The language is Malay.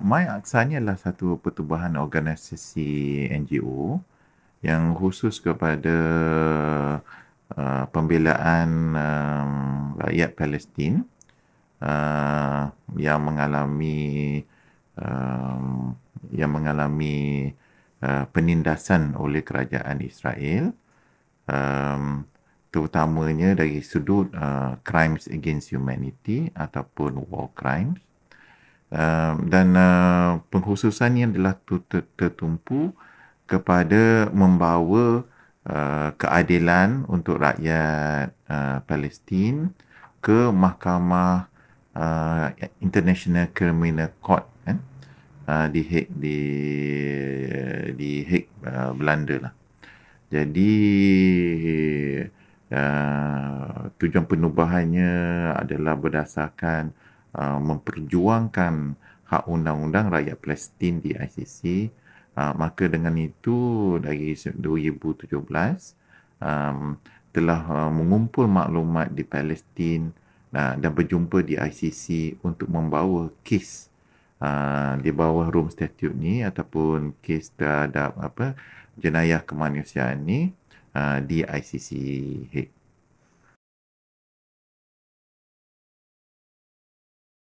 my aksa ni adalah satu pertubuhan organisasi NGO yang khusus kepada uh, pembelaan um, rakyat Palestin uh, yang mengalami um, yang mengalami uh, penindasan oleh kerajaan Israel um, terutamanya dari sudut uh, crimes against humanity ataupun war crimes Ehm, dan ehm, uh, ini adalah tertumpu kepada membawa uh, keadilan untuk rakyat uh, Palestin ke mahkamah uh, International Criminal Court kan uh, di Hague di di Hague uh, Belanda lah. Jadi uh, tujuan penubahannya adalah berdasarkan uh, Uh, memperjuangkan hak undang-undang rakyat Palestin di ICC uh, maka dengan itu dari 2017 um, telah uh, mengumpul maklumat di Palestin uh, dan berjumpa di ICC untuk membawa kes uh, di bawah Rome Statute ni ataupun kes terhadap apa jenayah kemanusiaan ni uh, di ICC. Hey.